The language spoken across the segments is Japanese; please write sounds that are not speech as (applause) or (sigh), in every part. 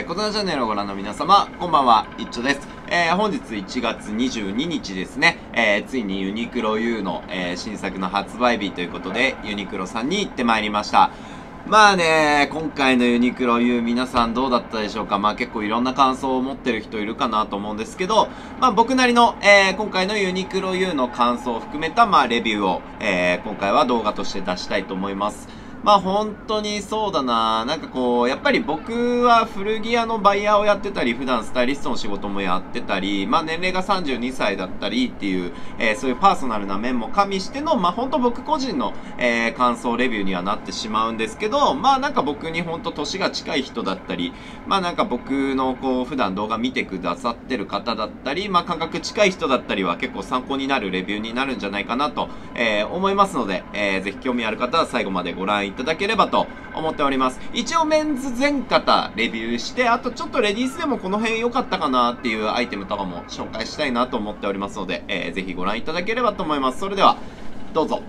えこチャンネルをご覧の皆様、こんばんは、いっちょです。えー、本日1月22日ですね、えー、ついにユニクロ U の、えー、新作の発売日ということで、ユニクロさんに行ってまいりました。まあね、今回のユニクロ U 皆さんどうだったでしょうかまあ結構いろんな感想を持ってる人いるかなと思うんですけど、まあ僕なりの、えー、今回のユニクロ U の感想を含めた、まあレビューを、えー、今回は動画として出したいと思います。まあ本当にそうだな。なんかこう、やっぱり僕は古着屋のバイヤーをやってたり、普段スタイリストの仕事もやってたり、まあ年齢が32歳だったりっていう、えー、そういうパーソナルな面も加味しての、まあ本当僕個人の、えー、感想レビューにはなってしまうんですけど、まあなんか僕に本当年が近い人だったり、まあなんか僕のこう、普段動画見てくださってる方だったり、まあ感覚近い人だったりは結構参考になるレビューになるんじゃないかなと、えー、思いますので、えー、ぜひ興味ある方は最後までご覧いただければと思っております。一応メンズ全型レビューして、あとちょっとレディースでもこの辺良かったかなっていうアイテムとかも紹介したいなと思っておりますので、えー、ぜひご覧いただければと思います。それでは、どうぞ。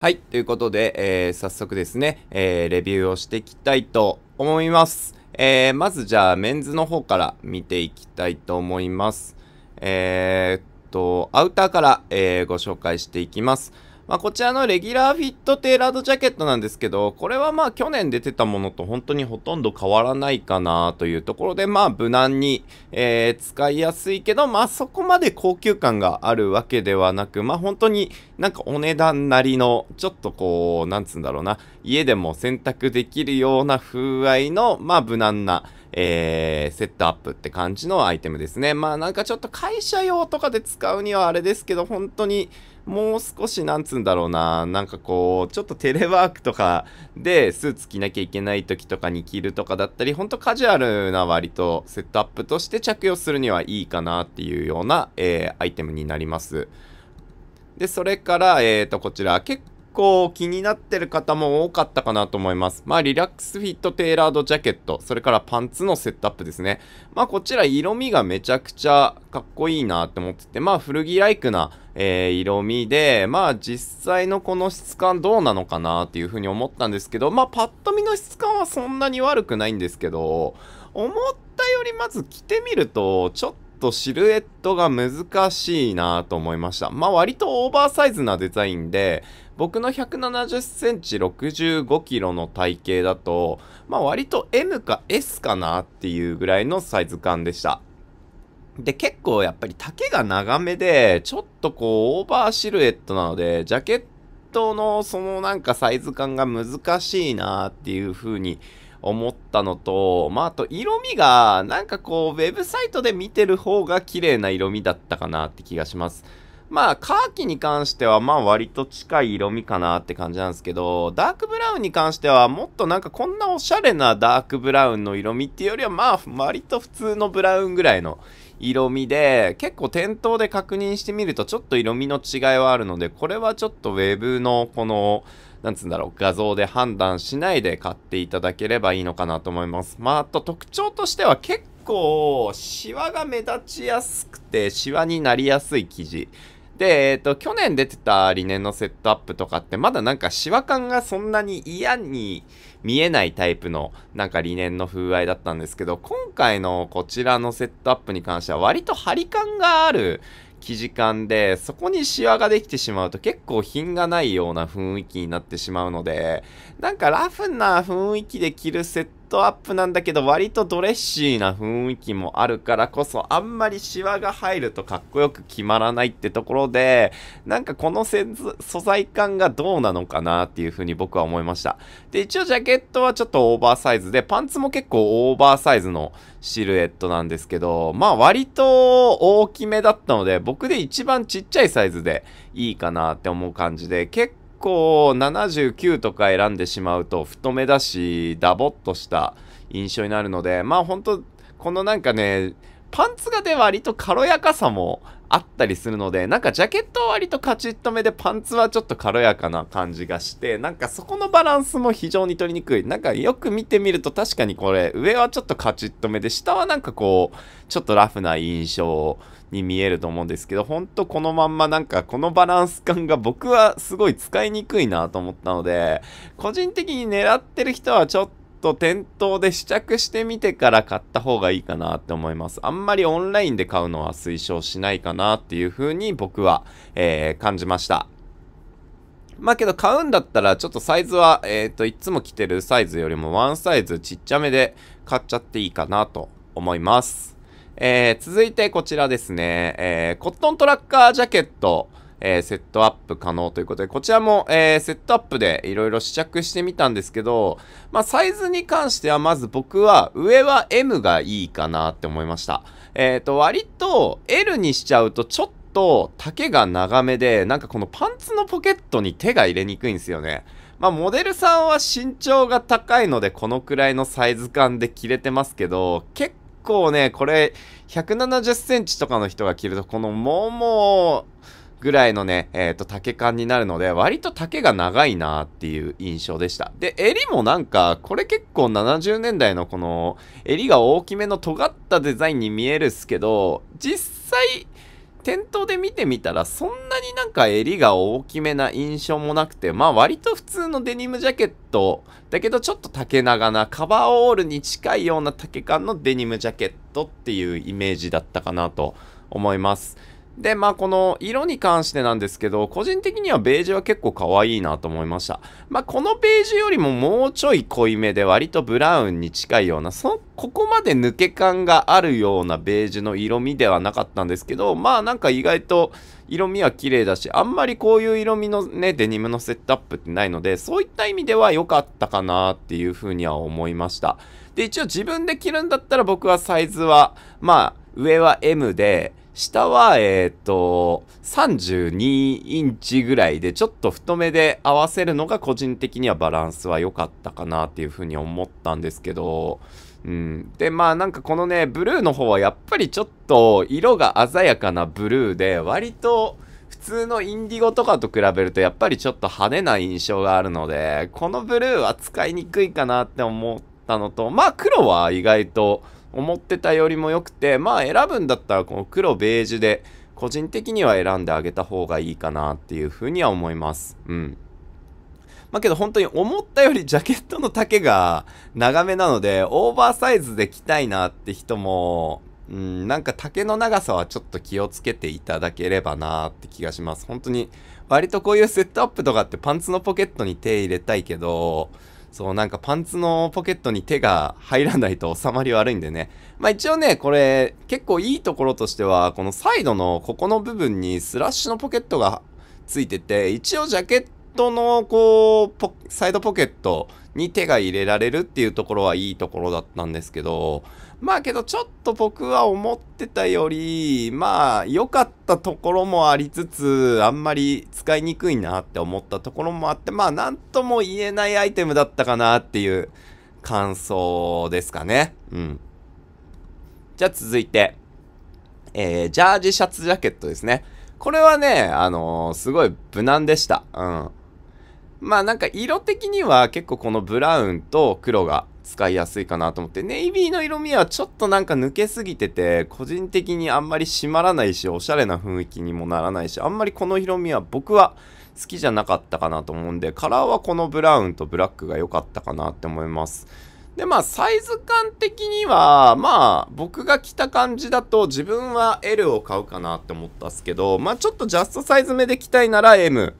はい、ということで、えー、早速ですね、えー、レビューをしていきたいと思います。えー、まずじゃあ、メンズの方から見ていきたいと思います。えー、っと、アウターから、えー、ご紹介していきます。まあ、こちらのレギュラーフィットテーラードジャケットなんですけど、これはまあ去年出てたものと本当にほとんど変わらないかなというところで、まあ無難に、えー、使いやすいけど、まあそこまで高級感があるわけではなく、まあ本当になんかお値段なりの、ちょっとこう、なんつうんだろうな、家でも洗濯できるような風合いの、まあ無難な、えー、セットアップって感じのアイテムですね。まあなんかちょっと会社用とかで使うにはあれですけど、本当に、もう少しなんつうんだろうな、なんかこう、ちょっとテレワークとかでスーツ着なきゃいけない時とかに着るとかだったり、ほんとカジュアルな割とセットアップとして着用するにはいいかなっていうような、えー、アイテムになります。で、それから、えっ、ー、と、こちら、結構気になってる方も多かったかなと思います。まあ、リラックスフィットテーラードジャケット、それからパンツのセットアップですね。まあ、こちら色味がめちゃくちゃかっこいいなって思ってて、まあ、古着ライクな、えー、色味で、まあ、実際のこの質感どうなのかなっていうふうに思ったんですけど、まあ、パッと見の質感はそんなに悪くないんですけど、思ったよりまず着てみると、ちょっととシルエットが難しいなと思いました。まあ割とオーバーサイズなデザインで、僕の170センチ65キロの体型だと、まあ割と M か S かなっていうぐらいのサイズ感でした。で、結構やっぱり丈が長めで、ちょっとこうオーバーシルエットなので、ジャケットのそのなんかサイズ感が難しいなっていう風に思ったのと、まあ、あと色味がなんかこうウェブサイトで見てる方が綺麗な色味だったかなって気がします。まあ、カーキに関しては、まあ割と近い色味かなって感じなんですけど、ダークブラウンに関しては、もっとなんかこんなおしゃれなダークブラウンの色味っていうよりは、まあ割と普通のブラウンぐらいの色味で、結構店頭で確認してみるとちょっと色味の違いはあるので、これはちょっとウェブのこの、なんつうんだろう、画像で判断しないで買っていただければいいのかなと思います。まあ、あと特徴としては結構、シワが目立ちやすくて、シワになりやすい生地。で、えっ、ー、と、去年出てた理念のセットアップとかって、まだなんかシワ感がそんなに嫌に見えないタイプのなんか理念の風合いだったんですけど、今回のこちらのセットアップに関しては割と張り感がある生地感で、そこにシワができてしまうと結構品がないような雰囲気になってしまうので、なんかラフな雰囲気で着るセットトアップなんだけど割とドレッシーな雰囲気もあるからこそあんまりシワが入るとかっこよく決まらないってところでなんかこの素材感がどうなのかなっていうふうに僕は思いましたで一応ジャケットはちょっとオーバーサイズでパンツも結構オーバーサイズのシルエットなんですけどまあ割と大きめだったので僕で一番ちっちゃいサイズでいいかなって思う感じで結構構79とか選んでしまうと太めだしダボっとした印象になるのでまあほんとこのなんかねパンツがで割と軽やかさもあったりするので、なんかジャケットは割とカチッとめでパンツはちょっと軽やかな感じがして、なんかそこのバランスも非常に取りにくい。なんかよく見てみると確かにこれ、上はちょっとカチッとめで、下はなんかこう、ちょっとラフな印象に見えると思うんですけど、ほんとこのまんまなんかこのバランス感が僕はすごい使いにくいなと思ったので、個人的に狙ってる人はちょっとと店頭で試着してみてから買った方がいいかなって思います。あんまりオンラインで買うのは推奨しないかなっていう風に僕は、えー、感じました。まあけど買うんだったらちょっとサイズは、えっ、ー、と、いつも着てるサイズよりもワンサイズちっちゃめで買っちゃっていいかなと思います。えー、続いてこちらですね、えー、コットントラッカージャケットえー、セットアップ可能ということで、こちらも、えー、セットアップでいろいろ試着してみたんですけど、まあ、サイズに関してはまず僕は上は M がいいかなって思いました。えっ、ー、と、割と L にしちゃうとちょっと丈が長めで、なんかこのパンツのポケットに手が入れにくいんですよね。まあ、モデルさんは身長が高いので、このくらいのサイズ感で着れてますけど、結構ね、これ、170センチとかの人が着ると、このももぐらいのね、えっ、ー、と、丈感になるので、割と丈が長いなっていう印象でした。で、襟もなんか、これ結構70年代のこの、襟が大きめの尖ったデザインに見えるっすけど、実際、店頭で見てみたらそんなになんか襟が大きめな印象もなくてまあ割と普通のデニムジャケットだけどちょっと丈長なカバーオールに近いような丈感のデニムジャケットっていうイメージだったかなと思います。で、まあこの色に関してなんですけど、個人的にはベージュは結構可愛いなと思いました。まあこのベージュよりももうちょい濃いめで割とブラウンに近いような、そ、ここまで抜け感があるようなベージュの色味ではなかったんですけど、まあなんか意外と色味は綺麗だし、あんまりこういう色味のね、デニムのセットアップってないので、そういった意味では良かったかなっていうふうには思いました。で、一応自分で着るんだったら僕はサイズは、まあ上は M で、下は、えっ、ー、と、32インチぐらいで、ちょっと太めで合わせるのが個人的にはバランスは良かったかなっていうふうに思ったんですけど、うん。で、まあなんかこのね、ブルーの方はやっぱりちょっと色が鮮やかなブルーで、割と普通のインディゴとかと比べるとやっぱりちょっと派手な印象があるので、このブルーは使いにくいかなって思ったのと、まあ黒は意外と、思ってたよりも良くて、まあ選ぶんだったらこの黒ベージュで、個人的には選んであげた方がいいかなっていうふうには思います。うん。まあけど本当に思ったよりジャケットの丈が長めなので、オーバーサイズで着たいなって人も、うん、なんか丈の長さはちょっと気をつけていただければなーって気がします。本当に、割とこういうセットアップとかってパンツのポケットに手入れたいけど、そう、なんかパンツのポケットに手が入らないと収まり悪いんでね。まあ一応ね、これ結構いいところとしては、このサイドのここの部分にスラッシュのポケットがついてて、一応ジャケットのこう、サイドポケットに手が入れられるっていうところはいいところだったんですけど、まあけどちょっと僕は思ってたより、まあ良かったところもありつつ、あんまり使いにくいなって思ったところもあって、まあなんとも言えないアイテムだったかなっていう感想ですかね。うん。じゃあ続いて、えー、ジャージシャツジャケットですね。これはね、あのー、すごい無難でした。うん。まあなんか色的には結構このブラウンと黒が使いやすいかなと思って、ネイビーの色味はちょっとなんか抜けすぎてて、個人的にあんまり締まらないし、おしゃれな雰囲気にもならないし、あんまりこの色味は僕は好きじゃなかったかなと思うんで、カラーはこのブラウンとブラックが良かったかなって思います。で、まあ、サイズ感的には、まあ、僕が着た感じだと自分は L を買うかなって思ったっすけど、まあ、ちょっとジャストサイズ目で着たいなら M。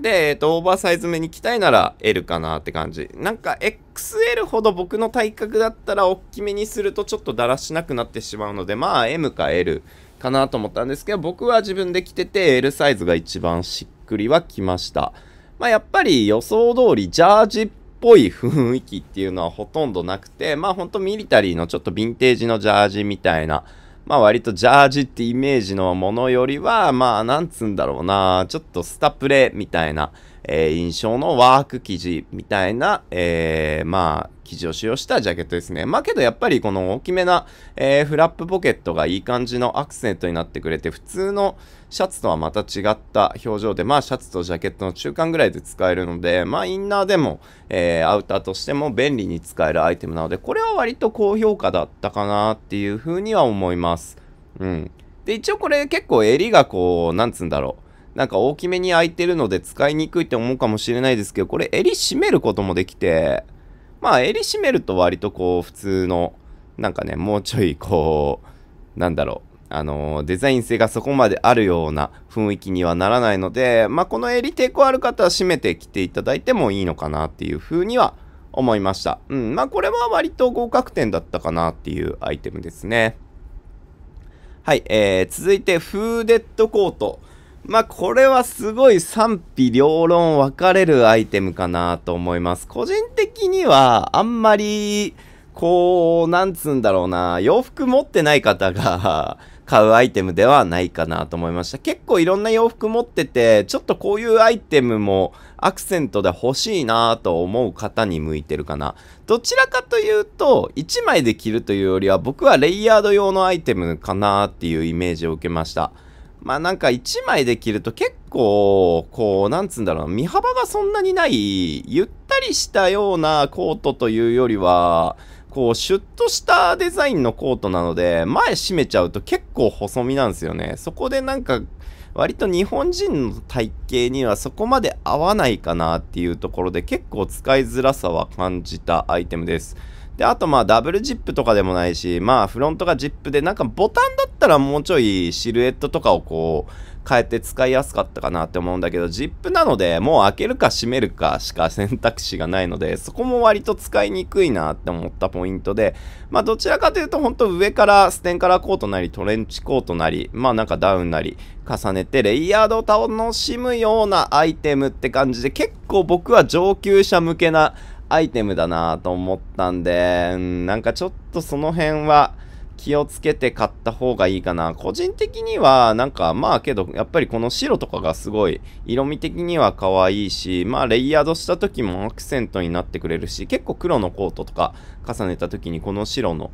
で、えっ、ー、と、オーバーサイズ目に着たいなら L かなって感じ。なんか XL ほど僕の体格だったら大きめにするとちょっとだらしなくなってしまうので、まあ M か L かなと思ったんですけど、僕は自分で着てて L サイズが一番しっくりは来ました。まあやっぱり予想通りジャージっぽい雰囲気っていうのはほとんどなくて、まあほんとミリタリーのちょっとヴィンテージのジャージみたいなまあ割とジャージってイメージのものよりは、まあなんつうんだろうな、ちょっとスタプレみたいな、えー、印象のワーク生地みたいな、えー、まあ、生地を使用したジャケットですね。まあけどやっぱりこの大きめな、えー、フラップポケットがいい感じのアクセントになってくれて、普通のシャツとはまた違った表情で、まあシャツとジャケットの中間ぐらいで使えるので、まあインナーでも、えー、アウターとしても便利に使えるアイテムなので、これは割と高評価だったかなっていうふうには思います。うん。で、一応これ結構襟がこう、なんつうんだろう。なんか大きめに開いてるので使いにくいって思うかもしれないですけど、これ襟締めることもできて、まあ襟締めると割とこう普通の、なんかね、もうちょいこう、なんだろう、あのデザイン性がそこまであるような雰囲気にはならないので、まあ、この襟抵抗ある方は締めてきていただいてもいいのかなっていうふうには思いました。うん。まあ、これは割と合格点だったかなっていうアイテムですね。はい。えー、続いて、フーデッドコート。まあ、これはすごい賛否両論分かれるアイテムかなと思います。個人的には、あんまり、こう、なんつうんだろうな、洋服持ってない方が買うアイテムではないかなと思いました。結構いろんな洋服持ってて、ちょっとこういうアイテムもアクセントで欲しいなと思う方に向いてるかな。どちらかというと、1枚で着るというよりは僕はレイヤード用のアイテムかなっていうイメージを受けました。まあなんか1枚で着ると結構、こう、なんつうんだろう身幅がそんなにない、ゆったりしたようなコートというよりは、こう、シュッとしたデザインのコートなので、前閉めちゃうと結構細身なんですよね。そこでなんか、割と日本人の体型にはそこまで合わないかなっていうところで結構使いづらさは感じたアイテムです。で、あとまあダブルジップとかでもないし、まあフロントがジップで、なんかボタンだったらもうちょいシルエットとかをこう、変えて使いやすかったかなって思うんだけど、ジップなので、もう開けるか閉めるかしか選択肢がないので、そこも割と使いにくいなって思ったポイントで、まあどちらかというと本当上からステンカラーコートなりトレンチコートなり、まあなんかダウンなり重ねてレイヤードを楽しむようなアイテムって感じで、結構僕は上級者向けなアイテムだなと思ったんで、うん、なんかちょっとその辺は気をつけて買った方がいいかな。個人的には、なんかまあけど、やっぱりこの白とかがすごい色味的には可愛いし、まあレイヤードした時もアクセントになってくれるし、結構黒のコートとか重ねた時にこの白の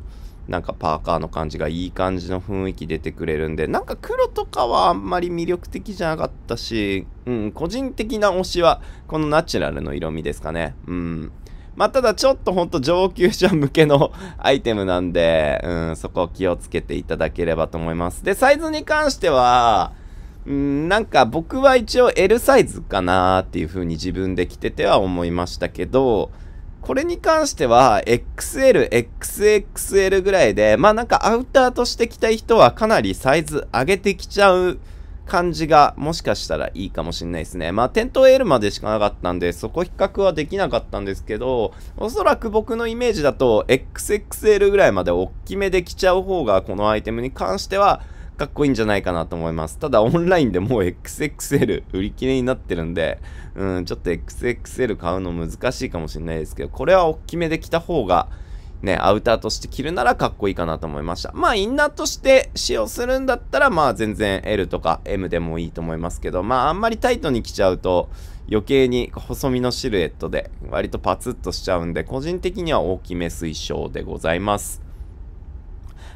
なんかパーカーの感じがいい感じの雰囲気出てくれるんで、なんか黒とかはあんまり魅力的じゃなかったし、うん、個人的な推しはこのナチュラルの色味ですかね。うん。まあ、ただちょっとほんと上級者向けのアイテムなんで、うん、そこを気をつけていただければと思います。で、サイズに関しては、うん、なんか僕は一応 L サイズかなっていう風に自分で着てては思いましたけど、これに関しては XL、XXL ぐらいで、まあなんかアウターとして着たい人はかなりサイズ上げてきちゃう感じがもしかしたらいいかもしんないですね。まあ、点灯ールまでしかなかったんで、そこ比較はできなかったんですけど、おそらく僕のイメージだと、XXL ぐらいまで大きめできちゃう方が、このアイテムに関しては、かっこいいんじゃないかなと思います。ただオンラインでもう XXL 売り切れになってるんで、うん、ちょっと XXL 買うの難しいかもしれないですけど、これは大きめで着た方が、ね、アウターとして着るならかっこいいかなと思いました。まあ、インナーとして使用するんだったら、まあ、全然 L とか M でもいいと思いますけど、まあ、あんまりタイトに着ちゃうと、余計に細身のシルエットで、割とパツッとしちゃうんで、個人的には大きめ推奨でございます。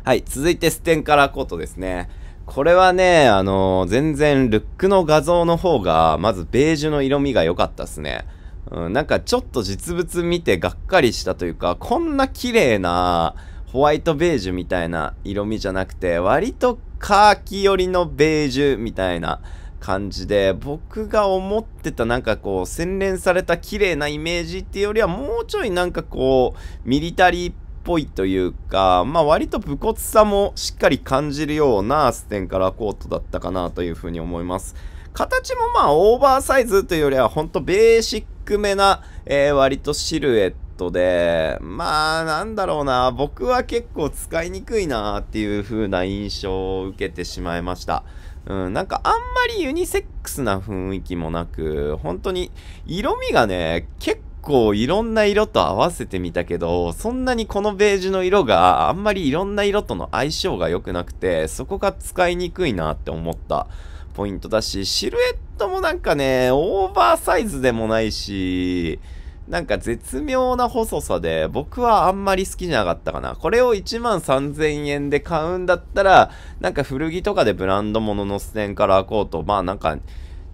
はい、続いてステンカラーコートですね。これはね、あのー、全然ルックの画像の方が、まずベージュの色味が良かったっすね。うん、なんかちょっと実物見てがっかりしたというか、こんな綺麗なホワイトベージュみたいな色味じゃなくて、割とカーキ寄りのベージュみたいな感じで、僕が思ってたなんかこう洗練された綺麗なイメージっていうよりはもうちょいなんかこうミリタリーっぽいというか、まあ割と武骨さもしっかり感じるようなステンカラーコートだったかなというふうに思います。形もまあオーバーサイズというよりはほんとベーシックめな、えー、割とシルエットで、まあなんだろうな、僕は結構使いにくいなっていう風な印象を受けてしまいました。うん、なんかあんまりユニセックスな雰囲気もなく、本当に色味がね、結構いろんな色と合わせてみたけど、そんなにこのベージュの色があんまりいろんな色との相性が良くなくて、そこが使いにくいなって思ったポイントだし、シルエットもなんかね、オーバーサイズでもないし、なんか絶妙な細さで、僕はあんまり好きじゃなかったかな。これを1万3000円で買うんだったら、なんか古着とかでブランド物のの視点からコート、まあなんか、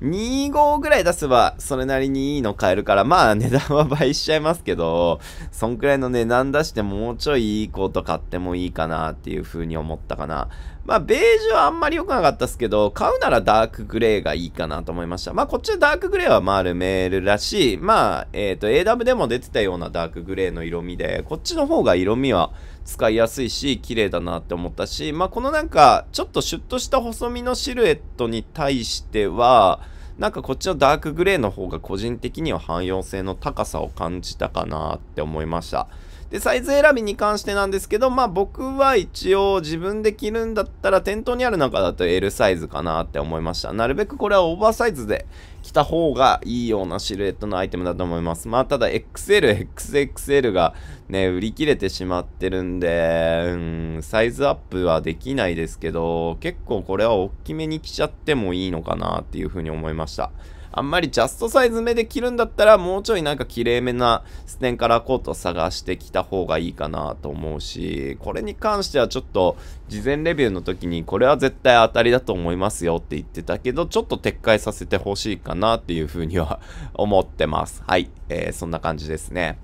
25ぐらい出せば、それなりにいいの買えるから、まあ値段は倍しちゃいますけど、そんくらいの値段出してもうちょいいいコート買ってもいいかなっていう風に思ったかな。まあベージュはあんまり良くなかったっすけど、買うならダークグレーがいいかなと思いました。まあこっちのダークグレーはまあルメールらしい、まあ、えっ、ー、と AW でも出てたようなダークグレーの色味で、こっちの方が色味は使いやすいし綺麗だなって思ったし、まあ、このなんかちょっとシュッとした細身のシルエットに対してはなんかこっちのダークグレーの方が個人的には汎用性の高さを感じたかなって思いました。で、サイズ選びに関してなんですけど、まあ僕は一応自分で着るんだったら店頭にある中だと L サイズかなって思いました。なるべくこれはオーバーサイズで着た方がいいようなシルエットのアイテムだと思います。まあただ XL、XXL がね、売り切れてしまってるんで、うん、サイズアップはできないですけど、結構これは大きめに着ちゃってもいいのかなっていうふうに思いました。あんまりジャストサイズ目で着るんだったら、もうちょいなんか綺麗めなステンカラーコートを探してきた方がいいかなと思うし、これに関してはちょっと、事前レビューの時に、これは絶対当たりだと思いますよって言ってたけど、ちょっと撤回させてほしいかなっていうふうには思ってます。はい。えー、そんな感じですね。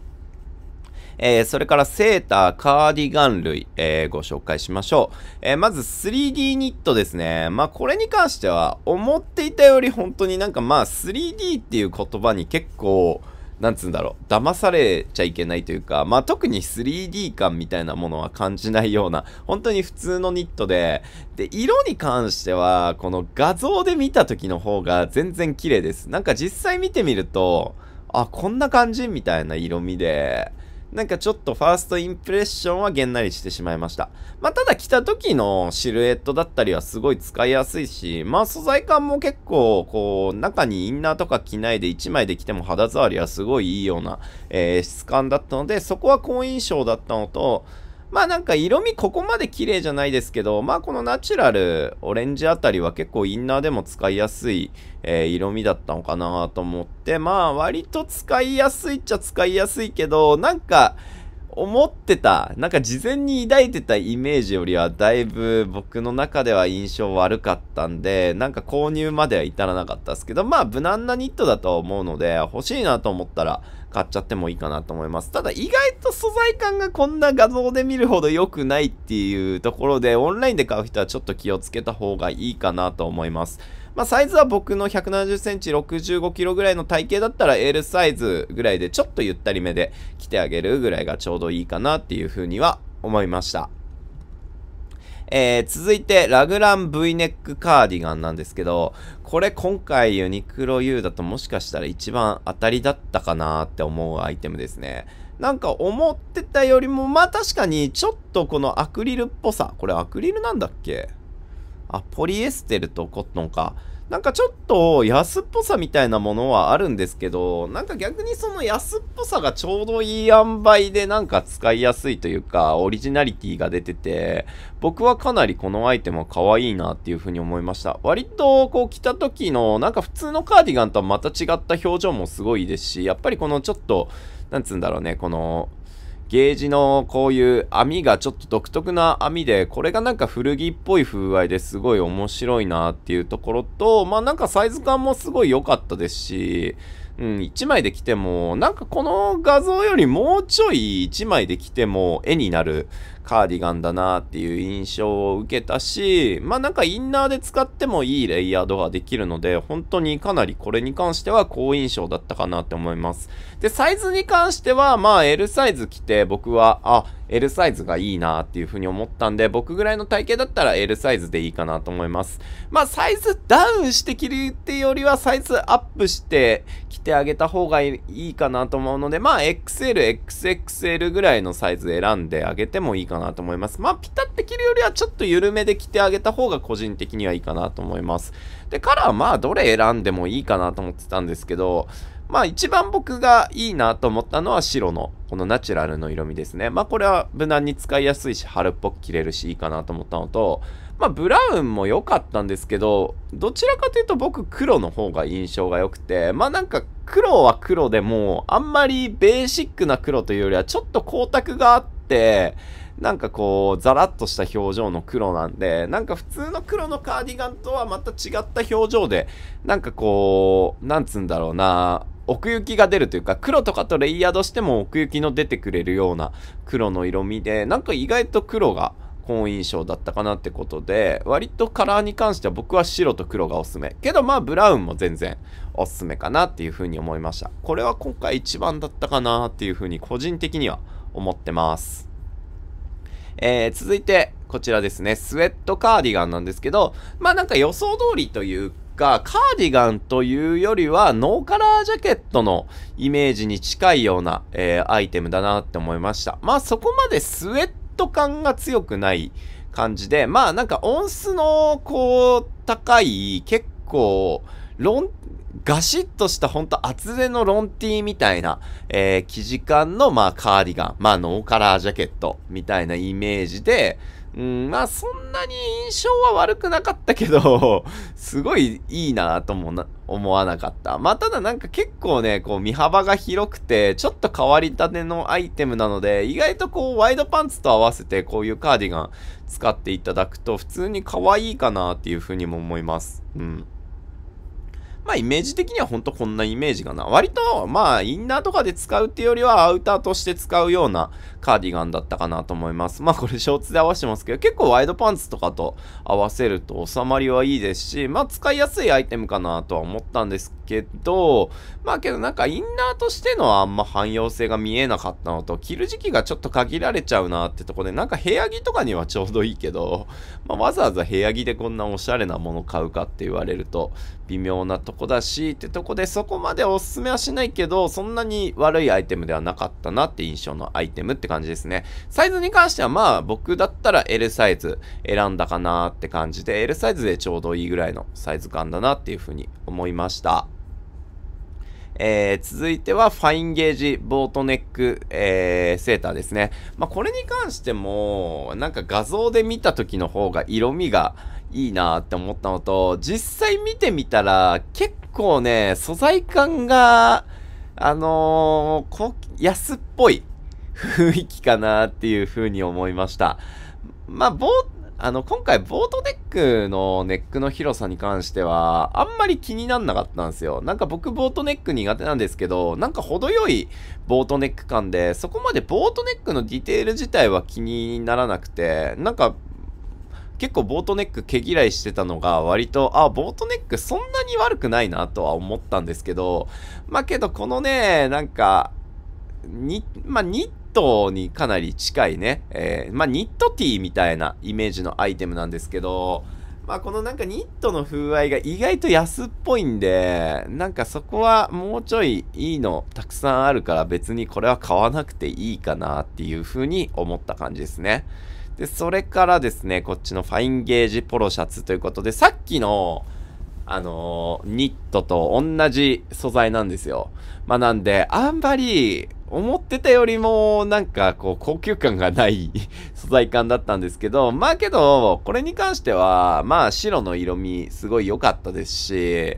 えー、それからセーター、カーディガン類、えー、ご紹介しましょう。えー、まず 3D ニットですね。まあ、これに関しては、思っていたより本当になんかまあ 3D っていう言葉に結構、なんつうんだろう、騙されちゃいけないというか、まあ、特に 3D 感みたいなものは感じないような、本当に普通のニットで、で、色に関しては、この画像で見た時の方が全然綺麗です。なんか実際見てみると、あ、こんな感じみたいな色味で、なんかちょっとファーストインプレッションはげんなりしてしまいました。まあ、ただ着た時のシルエットだったりはすごい使いやすいし、まあ、素材感も結構、こう、中にインナーとか着ないで1枚で着ても肌触りはすごいいいような、えー、質感だったので、そこは好印象だったのと、まあなんか色味ここまで綺麗じゃないですけど、まあこのナチュラル、オレンジあたりは結構インナーでも使いやすい、えー、色味だったのかなと思って、まあ割と使いやすいっちゃ使いやすいけど、なんか、思ってた、なんか事前に抱いてたイメージよりはだいぶ僕の中では印象悪かったんで、なんか購入までは至らなかったですけど、まあ無難なニットだと思うので、欲しいなと思ったら買っちゃってもいいかなと思います。ただ意外と素材感がこんな画像で見るほど良くないっていうところで、オンラインで買う人はちょっと気をつけた方がいいかなと思います。まあ、サイズは僕の170センチ65キロぐらいの体型だったら L サイズぐらいでちょっとゆったりめで着てあげるぐらいがちょうどいいかなっていうふうには思いました。えー、続いて、ラグラン V ネックカーディガンなんですけど、これ今回ユニクロ U だともしかしたら一番当たりだったかなって思うアイテムですね。なんか思ってたよりも、まあ確かにちょっとこのアクリルっぽさ。これアクリルなんだっけあ、ポリエステルとコットンか。なんかちょっと安っぽさみたいなものはあるんですけど、なんか逆にその安っぽさがちょうどいい塩梅でなんか使いやすいというか、オリジナリティが出てて、僕はかなりこのアイテムは可愛いなっていうふうに思いました。割とこう着た時のなんか普通のカーディガンとはまた違った表情もすごいですし、やっぱりこのちょっと、なんつうんだろうね、この、ゲージのこういう網がちょっと独特な網で、これがなんか古着っぽい風合いですごい面白いなっていうところと、まあなんかサイズ感もすごい良かったですし、うん、1枚で来ても、なんかこの画像よりもうちょい1枚で来ても絵になる。カーディガンだなっていう印象を受けたし、まあなんかインナーで使ってもいいレイヤードができるので、本当にかなりこれに関しては好印象だったかなって思います。で、サイズに関しては、まあ L サイズ着て僕は、あ、L サイズがいいなっていう風に思ったんで、僕ぐらいの体型だったら L サイズでいいかなと思います。まあサイズダウンして着るっていうよりはサイズアップして着てあげた方がいいかなと思うので、まあ XL、XXL ぐらいのサイズ選んであげてもいいかなかなと思います。まあ、ピタって着るよりはちょっと緩めで着てあげた方が個人的にはいいかなと思います。で、カラーはまあ、どれ選んでもいいかなと思ってたんですけど、まあ一番僕がいいなと思ったのは白のこのナチュラルの色味ですね。まあこれは無難に使いやすいし春っぽく着れるしいいかなと思ったのと、まあブラウンも良かったんですけど、どちらかというと僕黒の方が印象が良くて、まあなんか黒は黒でもあんまりベーシックな黒というよりはちょっと光沢があって、、なんかこう、ザラッとした表情の黒なんで、なんか普通の黒のカーディガンとはまた違った表情で、なんかこう、なんつうんだろうな、奥行きが出るというか、黒とかとレイヤードしても奥行きの出てくれるような黒の色味で、なんか意外と黒が好印象だったかなってことで、割とカラーに関しては僕は白と黒がおすすめ。けどまあブラウンも全然おすすめかなっていうふうに思いました。これは今回一番だったかなっていうふうに個人的には思ってます。えー、続いて、こちらですね。スウェットカーディガンなんですけど、まあなんか予想通りというか、カーディガンというよりは、ノーカラージャケットのイメージに近いような、えー、アイテムだなって思いました。まあそこまでスウェット感が強くない感じで、まあなんか音数の、こう、高い、結構、論ガシッとしたほんと厚手のロンティーみたいな、えー、生地感の、まあ、カーディガン、まあ、ノーカラージャケットみたいなイメージで、うん、まあそんなに印象は悪くなかったけど、(laughs) すごいいいなとも思わなかった。まあただなんか結構ね、こう身幅が広くて、ちょっと変わりたてのアイテムなので、意外とこうワイドパンツと合わせてこういうカーディガン使っていただくと、普通に可愛いかなっていうふうにも思います。うん。まあイメージ的にはほんとこんなイメージかな。割と、まあインナーとかで使うっていうよりはアウターとして使うようなカーディガンだったかなと思います。まあこれショーツで合わせてますけど、結構ワイドパンツとかと合わせると収まりはいいですし、まあ使いやすいアイテムかなとは思ったんですけど、まあけどなんかインナーとしてのあんま汎用性が見えなかったのと、着る時期がちょっと限られちゃうなってとこで、なんか部屋着とかにはちょうどいいけど、まあわざわざ部屋着でこんなおしゃれなもの買うかって言われると、微妙なとこだし、ってとこでそこまでおすすめはしないけど、そんなに悪いアイテムではなかったなって印象のアイテムって感じですね。サイズに関してはまあ僕だったら L サイズ選んだかなって感じで、L サイズでちょうどいいぐらいのサイズ感だなっていうふうに思いました。えー、続いてはファインゲージボートネック、えー、セーターですね。まあ、これに関しても、なんか画像で見た時の方が色味がいいなって思ったのと、実際見てみたら、結構ね、素材感が、あのー、こ安っぽい雰囲気かなっていう風に思いました。まあ、あの、今回ボートネックのネックの広さに関しては、あんまり気になんなかったんですよ。なんか僕ボートネック苦手なんですけど、なんか程よいボートネック感で、そこまでボートネックのディテール自体は気にならなくて、なんか結構ボートネック毛嫌いしてたのが割と、あ、ボートネックそんなに悪くないなとは思ったんですけど、まあけどこのね、なんか、に、まあニットにかなり近いね、えー、まあニットティーみたいなイメージのアイテムなんですけど、まあこのなんかニットの風合いが意外と安っぽいんで、なんかそこはもうちょいいいのたくさんあるから別にこれは買わなくていいかなっていう風に思った感じですね。で、それからですね、こっちのファインゲージポロシャツということで、さっきの、あのー、ニットと同じ素材なんですよ。まあなんで、あんまり、思ってたよりも、なんか、こう、高級感がない (laughs) 素材感だったんですけど、まあけど、これに関しては、まあ白の色味、すごい良かったですし、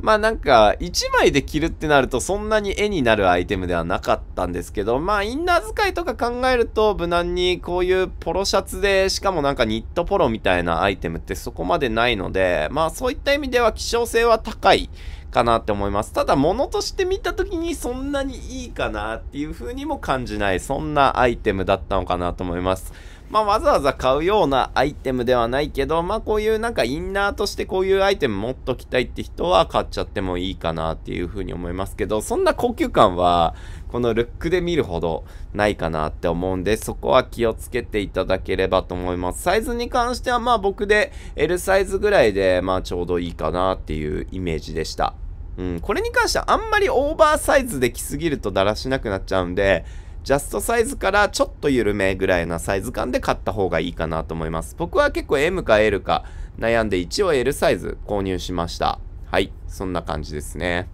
まあなんか、1枚で着るってなるとそんなに絵になるアイテムではなかったんですけど、まあインナー使いとか考えると無難にこういうポロシャツで、しかもなんかニットポロみたいなアイテムってそこまでないので、まあそういった意味では希少性は高いかなって思います。ただ物として見た時にそんなにいいかなっていう風にも感じない、そんなアイテムだったのかなと思います。まあ、わざわざ買うようなアイテムではないけど、まあ、こういうなんかインナーとしてこういうアイテム持っときたいって人は買っちゃってもいいかなっていうふうに思いますけど、そんな高級感は、このルックで見るほどないかなって思うんで、そこは気をつけていただければと思います。サイズに関してはまあ僕で L サイズぐらいでまあちょうどいいかなっていうイメージでした。うん、これに関してはあんまりオーバーサイズで着すぎるとだらしなくなっちゃうんで、ジャストサイズからちょっと緩めぐらいなサイズ感で買った方がいいかなと思います。僕は結構 M か L か悩んで一応 L サイズ購入しました。はい、そんな感じですね。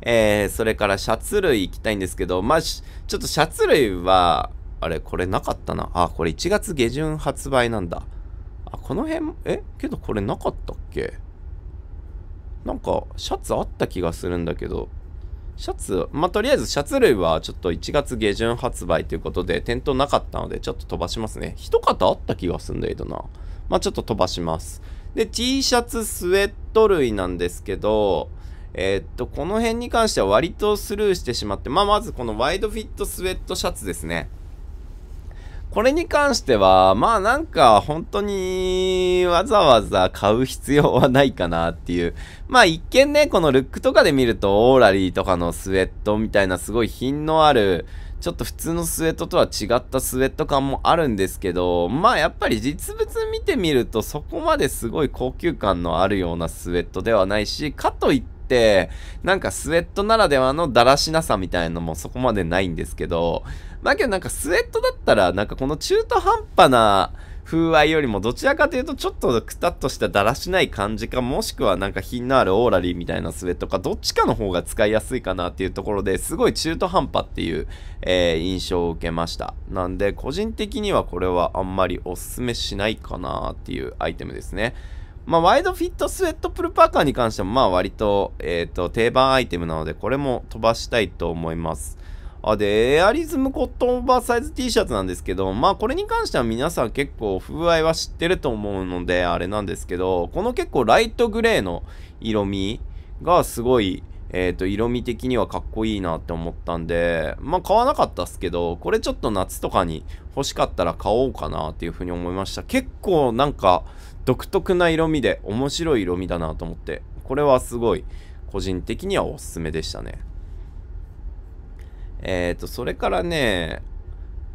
えー、それからシャツ類行きたいんですけど、まあ、ちょっとシャツ類は、あれ、これなかったな。あ、これ1月下旬発売なんだ。あ、この辺、えけどこれなかったっけなんか、シャツあった気がするんだけど、シャツ、まあ、とりあえずシャツ類はちょっと1月下旬発売ということで、店頭なかったので、ちょっと飛ばしますね。一型あった気がするんだけどな。まあ、ちょっと飛ばします。で、T シャツ、スウェット類なんですけど、えー、っと、この辺に関しては割とスルーしてしまって、まあ、まずこのワイドフィットスウェットシャツですね。これに関しては、まあなんか本当にわざわざ買う必要はないかなっていう。まあ一見ね、このルックとかで見るとオーラリーとかのスウェットみたいなすごい品のある、ちょっと普通のスウェットとは違ったスウェット感もあるんですけど、まあやっぱり実物見てみるとそこまですごい高級感のあるようなスウェットではないし、かといって、なんかスウェットならではのだらしなさみたいのもそこまでないんですけど、まあけどなんかスウェットだったら、なんかこの中途半端な、風合いよりもどちらかというとちょっとくたっとしただらしない感じかもしくはなんか品のあるオーラリーみたいなスウェットかどっちかの方が使いやすいかなっていうところですごい中途半端っていう、えー、印象を受けましたなんで個人的にはこれはあんまりおすすめしないかなっていうアイテムですねまあ、ワイドフィットスウェットプルパーカーに関しても、まあ、割と、えっ、ー、と、定番アイテムなので、これも飛ばしたいと思います。あ、で、エアリズムコットンオーバーサイズ T シャツなんですけど、まあ、これに関しては皆さん結構風合いは知ってると思うので、あれなんですけど、この結構ライトグレーの色味がすごい、えっ、ー、と、色味的にはかっこいいなって思ったんで、まあ、買わなかったっすけど、これちょっと夏とかに欲しかったら買おうかなっていうふうに思いました。結構なんか、独特な色味で面白い色味だなと思って、これはすごい個人的にはおすすめでしたね。えっ、ー、と、それからね、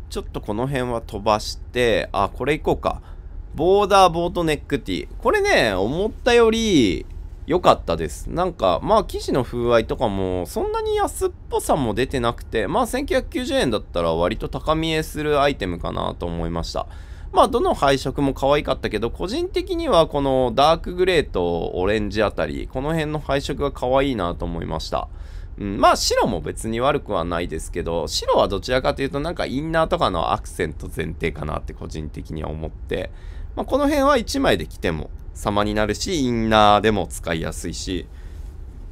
ちょっとこの辺は飛ばして、あ、これいこうか。ボーダーボートネックティー。これね、思ったより良かったです。なんか、まあ生地の風合いとかも、そんなに安っぽさも出てなくて、まあ1990円だったら割と高見えするアイテムかなと思いました。まあ、どの配色も可愛かったけど、個人的にはこのダークグレーとオレンジあたり、この辺の配色が可愛いなと思いました。うん、まあ白も別に悪くはないですけど、白はどちらかというとなんかインナーとかのアクセント前提かなって個人的には思って、まあ、この辺は1枚で着ても様になるし、インナーでも使いやすいし、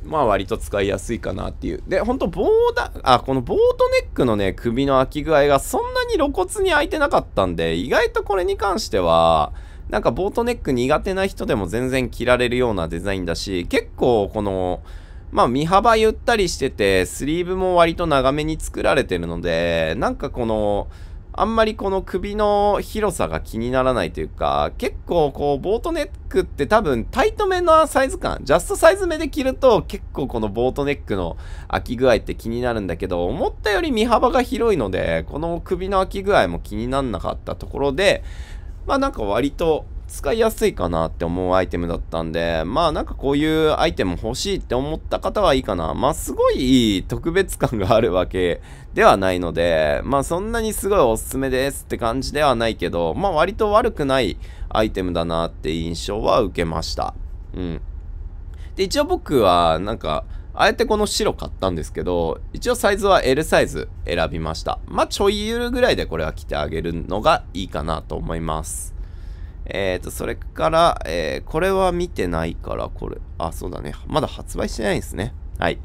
まあ割と使いやすいかなっていう。で、ほんとボーダー、あ、このボートネックのね、首の開き具合がそんなに露骨に開いてなかったんで、意外とこれに関しては、なんかボートネック苦手な人でも全然着られるようなデザインだし、結構この、まあ身幅ゆったりしてて、スリーブも割と長めに作られてるので、なんかこの、あんまりこの首の広さが気にならないというか、結構こう、ボートネックって多分タイトめなサイズ感、ジャストサイズ目で着ると結構このボートネックの空き具合って気になるんだけど、思ったより身幅が広いので、この首の空き具合も気になんなかったところで、まあなんか割と使いやすいかなって思うアイテムだったんで、まあなんかこういうアイテム欲しいって思った方はいいかな。まあすごい特別感があるわけではないので、まあそんなにすごいおすすめですって感じではないけど、まあ割と悪くないアイテムだなって印象は受けました。うん。で、一応僕はなんか、あえてこの白買ったんですけど、一応サイズは L サイズ選びました。まあ、ちょいゆるぐらいでこれは着てあげるのがいいかなと思います。えっ、ー、と、それから、えー、これは見てないから、これ、あ、そうだね。まだ発売してないんですね。はい。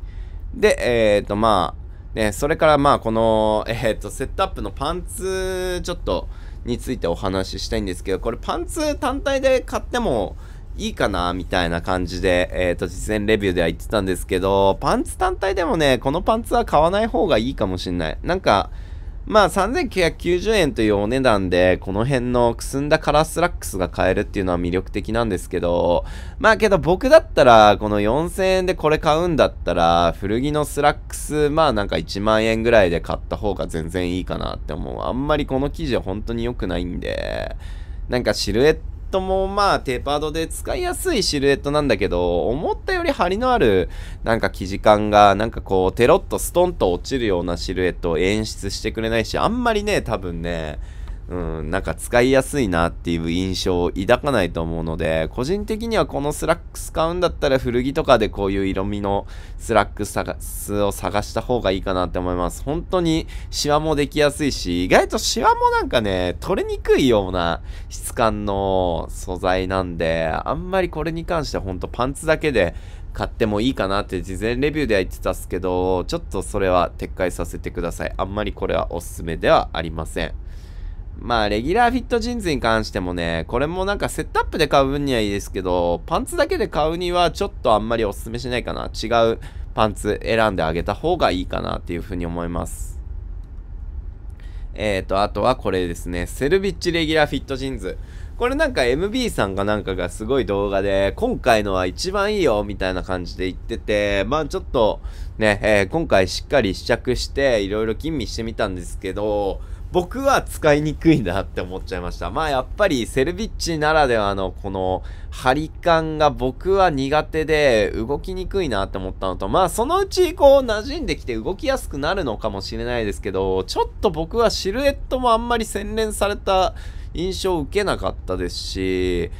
で、えっ、ー、と、まあ、ね、それから、まあ、この、えっ、と、セットアップのパンツ、ちょっと、についてお話ししたいんですけど、これパンツ単体で買ってもいいかな、みたいな感じで、えっ、と、実前レビューでは言ってたんですけど、パンツ単体でもね、このパンツは買わない方がいいかもしんない。なんか、まあ3990円というお値段で、この辺のくすんだカラースラックスが買えるっていうのは魅力的なんですけど、まあけど僕だったら、この4000円でこれ買うんだったら、古着のスラックス、まあなんか1万円ぐらいで買った方が全然いいかなって思う。あんまりこの生地は本当に良くないんで、なんかシルエットトもまあテーパードで使いやすいシルエットなんだけど、思ったより張りのあるなんか生地感がなんかこうテロッとストンと落ちるようなシルエットを演出してくれないし、あんまりね、多分ね、うん、なんか使いやすいなっていう印象を抱かないと思うので、個人的にはこのスラックス買うんだったら古着とかでこういう色味のスラックスを探した方がいいかなって思います。本当にシワもできやすいし、意外とシワもなんかね、取れにくいような質感の素材なんで、あんまりこれに関してはほんとパンツだけで買ってもいいかなって事前レビューでは言ってたっすけど、ちょっとそれは撤回させてください。あんまりこれはおすすめではありません。まあ、レギュラーフィットジーンズに関してもね、これもなんかセットアップで買う分にはいいですけど、パンツだけで買うにはちょっとあんまりおすすめしないかな。違うパンツ選んであげた方がいいかなっていうふうに思います。えーと、あとはこれですね。セルビッチレギュラーフィットジーンズ。これなんか MB さんかなんかがすごい動画で、今回のは一番いいよみたいな感じで言ってて、まあちょっとね、えー、今回しっかり試着して、いろいろ吟味してみたんですけど、僕は使いにくいなって思っちゃいました。まあやっぱりセルビッチならではのこの張り感が僕は苦手で動きにくいなって思ったのと、まあそのうちこう馴染んできて動きやすくなるのかもしれないですけど、ちょっと僕はシルエットもあんまり洗練された印象を受けなかったですし、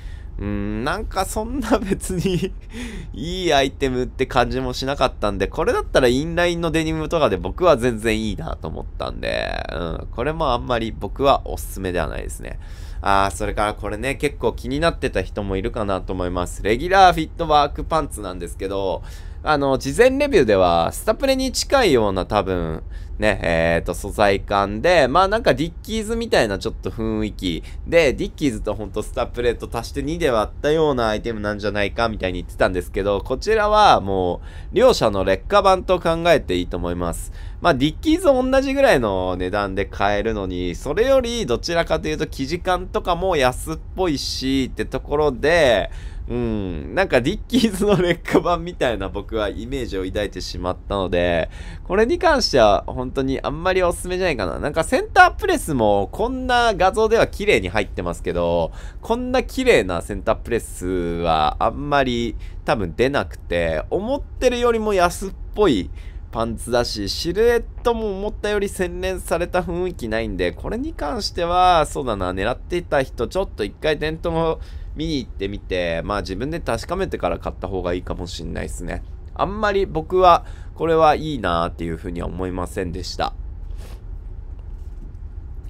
うん、なんかそんな別に (laughs) いいアイテムって感じもしなかったんで、これだったらインラインのデニムとかで僕は全然いいなと思ったんで、うん、これもあんまり僕はおすすめではないですね。あー、それからこれね、結構気になってた人もいるかなと思います。レギュラーフィットワークパンツなんですけど、あの、事前レビューでは、スタプレに近いような多分、ね、えっ、ー、と、素材感で、まあなんかディッキーズみたいなちょっと雰囲気で、ディッキーズとほんとスタプレと足して2で割ったようなアイテムなんじゃないかみたいに言ってたんですけど、こちらはもう、両者の劣化版と考えていいと思います。まあディッキーズ同じぐらいの値段で買えるのに、それよりどちらかというと生地感とかも安っぽいし、ってところで、うん、なんかディッキーズの劣化版みたいな僕はイメージを抱いてしまったので、これに関しては本当にあんまりおすすめじゃないかな。なんかセンタープレスもこんな画像では綺麗に入ってますけど、こんな綺麗なセンタープレスはあんまり多分出なくて、思ってるよりも安っぽいパンツだし、シルエットも思ったより洗練された雰囲気ないんで、これに関しては、そうだな、狙っていた人、ちょっと一回伝統見に行ってみて、まあ自分で確かめてから買った方がいいかもしんないですね。あんまり僕はこれはいいなーっていうふうには思いませんでした。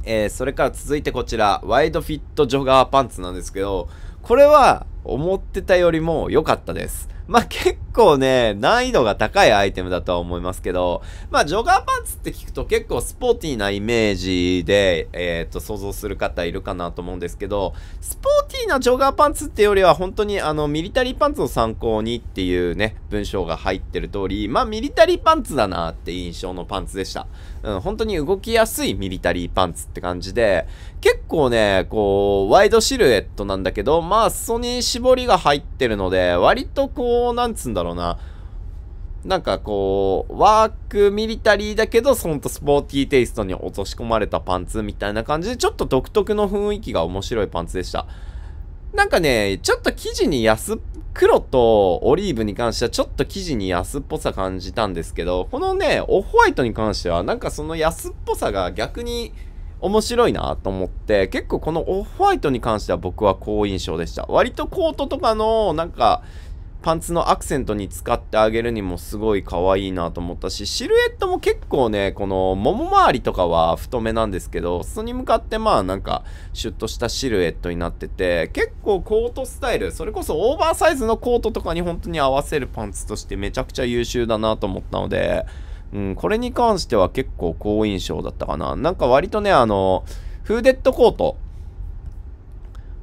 えー、それから続いてこちら、ワイドフィットジョガーパンツなんですけど、これは思ってたよりも良かったです。まあ、結構ね、難易度が高いアイテムだとは思いますけど、まあ、ジョガーパンツって聞くと結構スポーティーなイメージで、えー、っと、想像する方いるかなと思うんですけど、スポーティーなジョガーパンツってよりは本当にあの、ミリタリーパンツを参考にっていうね、文章が入ってる通り、まあ、ミリタリーパンツだなって印象のパンツでした。うん、本当に動きやすいミリタリーパンツって感じで、結構ね、こう、ワイドシルエットなんだけど、まあ、裾に絞りが入ってるので、割とこう、なんつうんだろうな、なんかこう、ワークミリタリーだけど、ほんとスポーティーテイストに落とし込まれたパンツみたいな感じで、ちょっと独特の雰囲気が面白いパンツでした。なんかね、ちょっと生地に安っ黒とオリーブに関してはちょっと生地に安っぽさ感じたんですけど、このね、オフホワイトに関してはなんかその安っぽさが逆に面白いなと思って、結構このオフホワイトに関しては僕は好印象でした。割とコートとかのなんかパンツのアクセントに使ってあげるにもすごい可愛いなと思ったし、シルエットも結構ね、この、もも周りとかは太めなんですけど、裾に向かってまあなんか、シュッとしたシルエットになってて、結構コートスタイル、それこそオーバーサイズのコートとかに本当に合わせるパンツとしてめちゃくちゃ優秀だなと思ったので、うん、これに関しては結構好印象だったかな。なんか割とね、あの、フーデッドコート、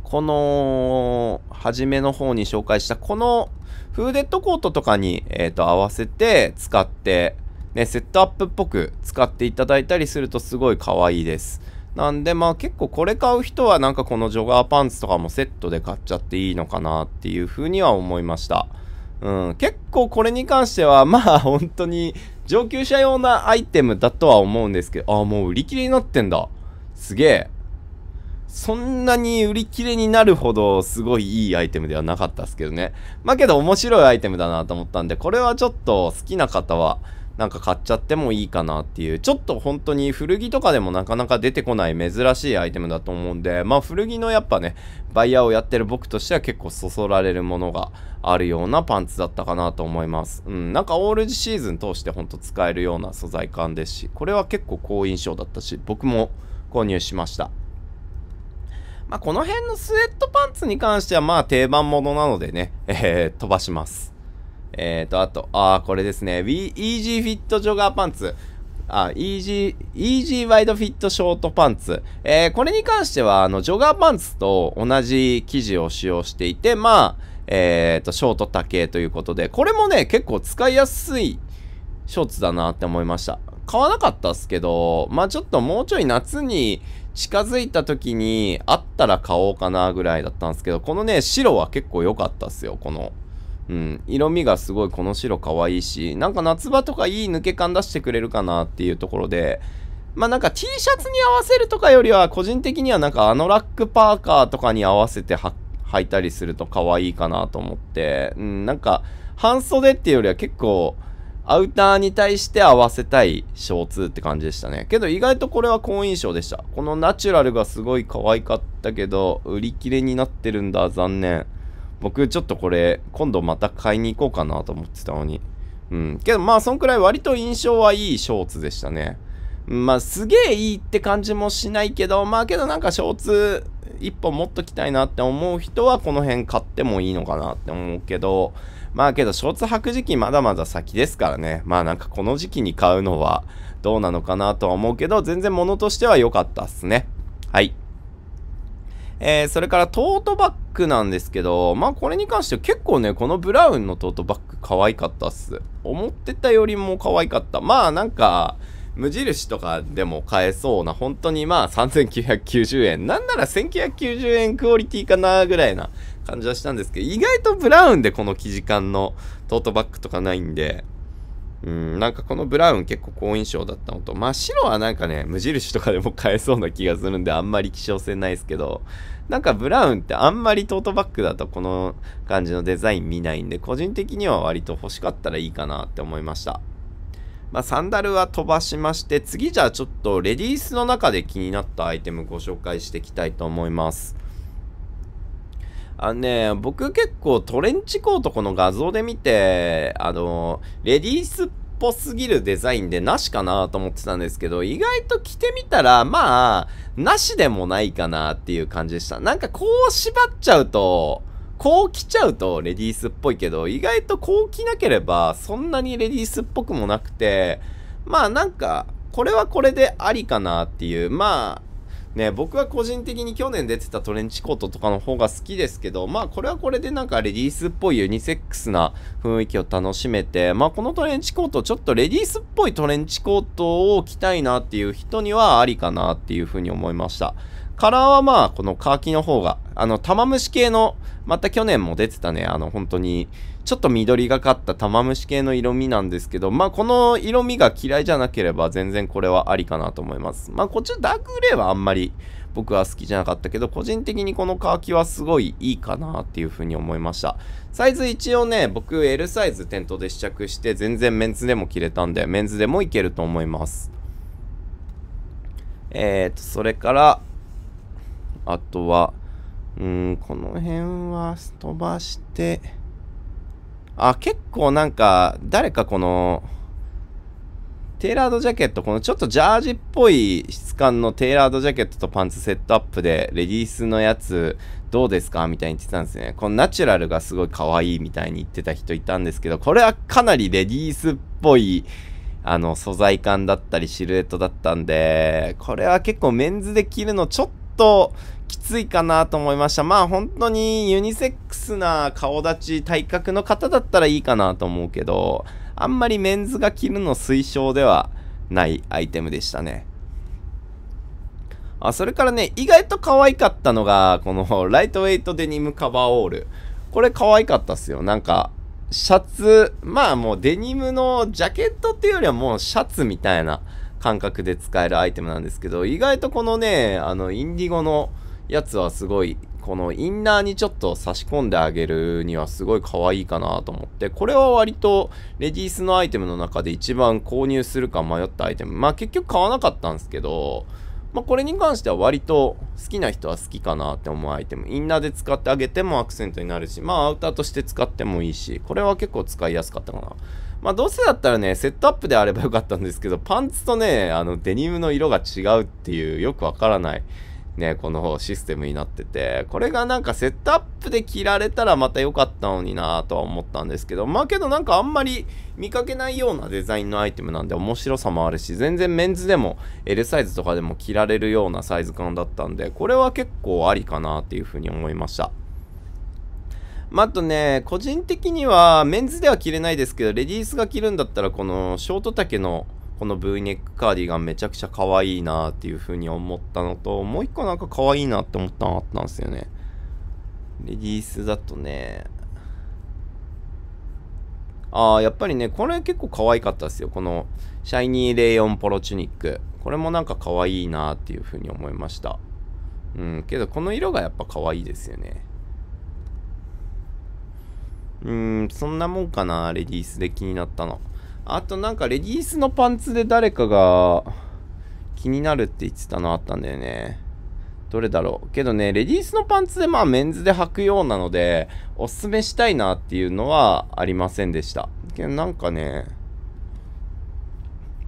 この、初めの方に紹介した、このフーデッドコートとかに、えっ、ー、と、合わせて使って、ね、セットアップっぽく使っていただいたりするとすごい可愛いです。なんでまあ結構これ買う人はなんかこのジョガーパンツとかもセットで買っちゃっていいのかなっていうふうには思いました。うん、結構これに関してはまあ本当に上級者用なアイテムだとは思うんですけど、あもう売り切れになってんだ。すげえ。そんなに売り切れになるほどすごいいいアイテムではなかったですけどね。まあけど面白いアイテムだなと思ったんで、これはちょっと好きな方はなんか買っちゃってもいいかなっていう、ちょっと本当に古着とかでもなかなか出てこない珍しいアイテムだと思うんで、まあ古着のやっぱね、バイヤーをやってる僕としては結構そそられるものがあるようなパンツだったかなと思います。うん、なんかオールシーズン通してほんと使えるような素材感ですし、これは結構好印象だったし、僕も購入しました。まあ、この辺のスウェットパンツに関しては、ま定番ものなのでね、(laughs) えー、飛ばします。えーと、あと、あー、これですね。We Easy Fit ジョガーパンツ。あ、Easy, Easy Wide Fit ショートパンツ。えー、これに関しては、あの、ジョガーパンツと同じ生地を使用していて、まあ、えーと、ショート丈ということで、これもね、結構使いやすいショーツだなって思いました。買わなかったっすけど、まあちょっともうちょい夏に近づいた時に、あったら買おうかなぐらいだったんですけど、このね、白は結構良かったっすよ、この。うん、色味がすごいこの白可愛いし、なんか夏場とかいい抜け感出してくれるかなっていうところで、まあなんか T シャツに合わせるとかよりは、個人的にはなんかあのラックパーカーとかに合わせて履いたりすると可愛いかなと思って、うん、なんか半袖っていうよりは結構、アウターに対して合わせたい小2って感じでしたね。けど意外とこれは好印象でした。このナチュラルがすごい可愛かったけど、売り切れになってるんだ、残念。僕ちょっとこれ、今度また買いに行こうかなと思ってたのに。うん。けどまあ、そんくらい割と印象はいいショーツでしたね。まあ、すげえいいって感じもしないけど、まあけどなんかショーツ一本持っときたいなって思う人はこの辺買ってもいいのかなって思うけど、まあけど、ショーツ履く時期まだまだ先ですからね。まあなんかこの時期に買うのはどうなのかなとは思うけど、全然物としては良かったっすね。はい。えー、それからトートバッグなんですけど、まあこれに関しては結構ね、このブラウンのトートバッグ可愛かったっす。思ってたよりも可愛かった。まあなんか、無印とかでも買えそうな、本当にまあ3990円。なんなら1990円クオリティかなぐらいな感じはしたんですけど、意外とブラウンでこの生地感のトートバッグとかないんで、うん、なんかこのブラウン結構好印象だったのと、まあ白はなんかね、無印とかでも買えそうな気がするんであんまり希少性ないですけど、なんかブラウンってあんまりトートバッグだとこの感じのデザイン見ないんで、個人的には割と欲しかったらいいかなって思いました。まあ、サンダルは飛ばしまして、次じゃあちょっとレディースの中で気になったアイテムご紹介していきたいと思います。あのね、僕結構トレンチコートこの画像で見て、あの、レディースっぽすぎるデザインでなしかなと思ってたんですけど、意外と着てみたら、まあ、なしでもないかなっていう感じでした。なんかこう縛っちゃうと、こう着ちゃうとレディースっぽいけど、意外とこう着なければそんなにレディースっぽくもなくて、まあなんか、これはこれでありかなっていう、まあ、ね、僕は個人的に去年出てたトレンチコートとかの方が好きですけど、まあこれはこれでなんかレディースっぽいユニセックスな雰囲気を楽しめて、まあこのトレンチコート、ちょっとレディースっぽいトレンチコートを着たいなっていう人にはありかなっていうふうに思いました。カラーはまあ、このカーキの方が、あの、玉虫系の、また去年も出てたね、あの、本当に、ちょっと緑がかった玉虫系の色味なんですけど、まあ、この色味が嫌いじゃなければ、全然これはありかなと思います。まあ、こっちはダークグレーはあんまり、僕は好きじゃなかったけど、個人的にこのカーキはすごいいいかなっていう風に思いました。サイズ一応ね、僕 L サイズ店頭で試着して、全然メンズでも着れたんで、メンズでもいけると思います。えーと、それから、あとは、うん、この辺は飛ばして、あ、結構なんか、誰かこの、テーラードジャケット、このちょっとジャージっぽい質感のテーラードジャケットとパンツセットアップで、レディースのやつどうですかみたいに言ってたんですね。このナチュラルがすごい可愛いみたいに言ってた人いたんですけど、これはかなりレディースっぽい、あの、素材感だったりシルエットだったんで、これは結構メンズで着るのちょっと、きついかなと思いました。まあ本当にユニセックスな顔立ち、体格の方だったらいいかなと思うけど、あんまりメンズが着るの推奨ではないアイテムでしたね。あ、それからね、意外と可愛かったのが、このライトウェイトデニムカバーオール。これ可愛かったっすよ。なんか、シャツ、まあもうデニムのジャケットっていうよりはもうシャツみたいな感覚で使えるアイテムなんですけど、意外とこのね、あの、インディゴのやつはすごい、このインナーにちょっと差し込んであげるにはすごい可愛いかなと思って、これは割とレディースのアイテムの中で一番購入するか迷ったアイテム。まあ結局買わなかったんですけど、まあ、これに関しては割と好きな人は好きかなって思うアイテム。インナーで使ってあげてもアクセントになるし、まあアウターとして使ってもいいし、これは結構使いやすかったかな。まあどうせだったらね、セットアップであればよかったんですけど、パンツとね、あのデニムの色が違うっていうよくわからない。ね、このシステムになってて、これがなんかセットアップで着られたらまた良かったのになぁとは思ったんですけど、まあけどなんかあんまり見かけないようなデザインのアイテムなんで面白さもあるし、全然メンズでも L サイズとかでも着られるようなサイズ感だったんで、これは結構ありかなっていうふうに思いました。まあ、あとね、個人的には、メンズでは着れないですけど、レディースが着るんだったら、このショート丈のこの V ネックカーディガンめちゃくちゃ可愛いなっていう風に思ったのと、もう一個なんか可愛いなって思ったのあったんですよね。レディースだとね、ああ、やっぱりね、これ結構可愛かったですよ。この、シャイニーレイオンポロチュニック。これもなんか可愛いなっていう風に思いました。うん、けどこの色がやっぱ可愛いですよね。うん、そんなもんかな、レディースで気になったの。あとなんかレディースのパンツで誰かが気になるって言ってたのあったんだよね。どれだろう。けどね、レディースのパンツでまあメンズで履くようなので、おすすめしたいなっていうのはありませんでした。けどなんかね、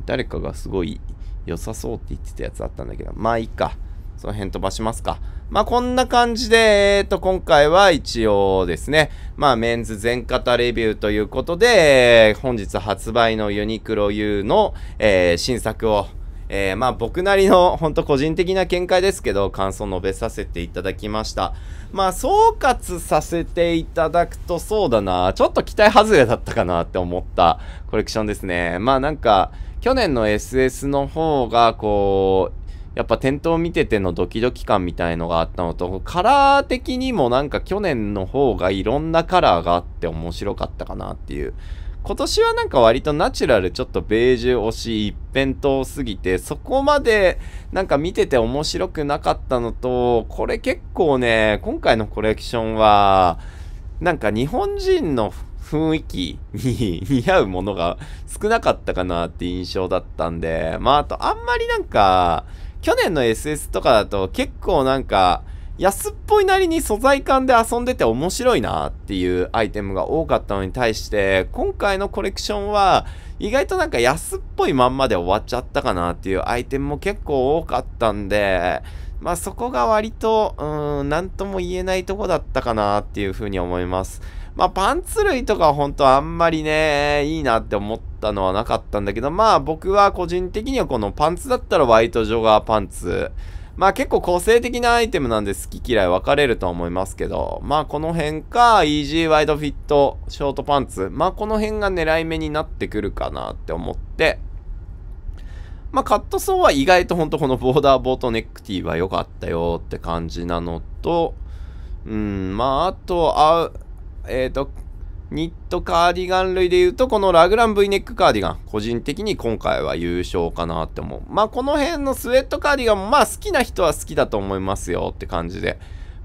誰かがすごい良さそうって言ってたやつあったんだけど、まあいいか。その辺飛ばしますか。まあ、こんな感じで、えっ、ー、と、今回は一応ですね、まあ、メンズ全型レビューということで、本日発売のユニクロ U の、えー、新作を、えー、まあ僕なりの本当個人的な見解ですけど感想を述べさせていただきましたまあ総括させていただくとそうだなちょっと期待外れだったかなって思ったコレクションですねまあなんか去年の SS の方がこうやっぱ店頭見ててのドキドキ感みたいのがあったのと、カラー的にもなんか去年の方がいろんなカラーがあって面白かったかなっていう。今年はなんか割とナチュラルちょっとベージュ推し一辺倒すぎて、そこまでなんか見てて面白くなかったのと、これ結構ね、今回のコレクションは、なんか日本人の雰囲気に似合うものが少なかったかなって印象だったんで、まああとあんまりなんか、去年の SS とかだと結構なんか、安っぽいなりに素材感で遊んでて面白いなっていうアイテムが多かったのに対して、今回のコレクションは意外となんか安っぽいまんまで終わっちゃったかなっていうアイテムも結構多かったんで、まあそこが割と、うーん、何とも言えないとこだったかなっていうふうに思います。まあ、パンツ類とかほ本当あんまりね、いいなって思ったのはなかったんだけど、まあ僕は個人的にはこのパンツだったらワイトジョガーパンツ。まあ結構個性的なアイテムなんで好き嫌い分かれるとは思いますけど、まあこの辺か、イージーワイドフィット、ショートパンツ。まあこの辺が狙い目になってくるかなって思って、まあカットソーは意外とほんとこのボーダーボートネックティーは良かったよって感じなのと、うん、まああと、あ、えっ、ー、と、ニットカーディガン類で言うと、このラグラン V ネックカーディガン、個人的に今回は優勝かなって思う。まあ、この辺のスウェットカーディガンも、まあ、好きな人は好きだと思いますよって感じで、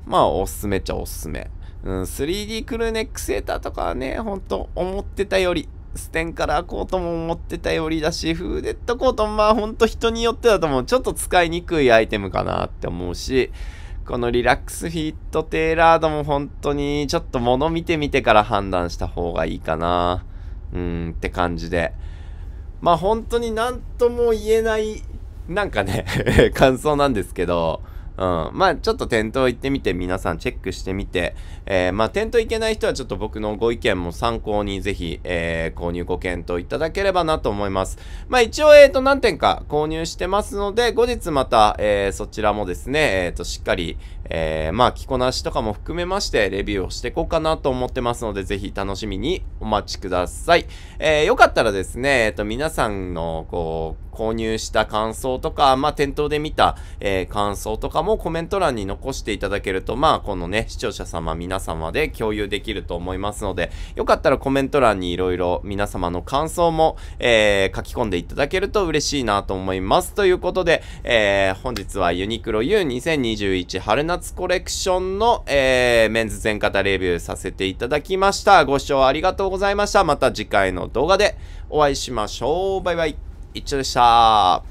まあ、おすすめっちゃおすすめ。うん、3D クルーネックセーターとかはね、ほんと、思ってたより、ステンカラーコートも思ってたよりだし、フーデットコートもまあほんと人によってだと思う。ちょっと使いにくいアイテムかなって思うし、このリラックスフィットテーラードも本当にちょっと物見てみてから判断した方がいいかな。うんって感じで。まあ本当に何とも言えない、なんかね (laughs) 感想なんですけど、うん。まあ、ちょっと店頭行ってみて、皆さんチェックしてみて、えー、まあ、店頭行けない人はちょっと僕のご意見も参考にぜひ、えー、購入ご検討いただければなと思います。まあ、一応、えっ、ー、と、何点か購入してますので、後日また、えー、そちらもですね、えっ、ー、と、しっかり、えー、まあ、着こなしとかも含めまして、レビューをしていこうかなと思ってますので、ぜひ楽しみにお待ちください。えー、よかったらですね、えっ、ー、と、皆さんの、こう、購入した感想とか、まあ、店頭で見た、えー、感想とかもコメント欄に残していただけると、まあ、このね、視聴者様皆様で共有できると思いますので、よかったらコメント欄にいろいろ皆様の感想も、えー、書き込んでいただけると嬉しいなと思います。ということで、えー、本日はユニクロ U2021 春夏コレクションの、えー、メンズ全型レビューさせていただきました。ご視聴ありがとうございました。また次回の動画でお会いしましょう。バイバイ。一丁でした。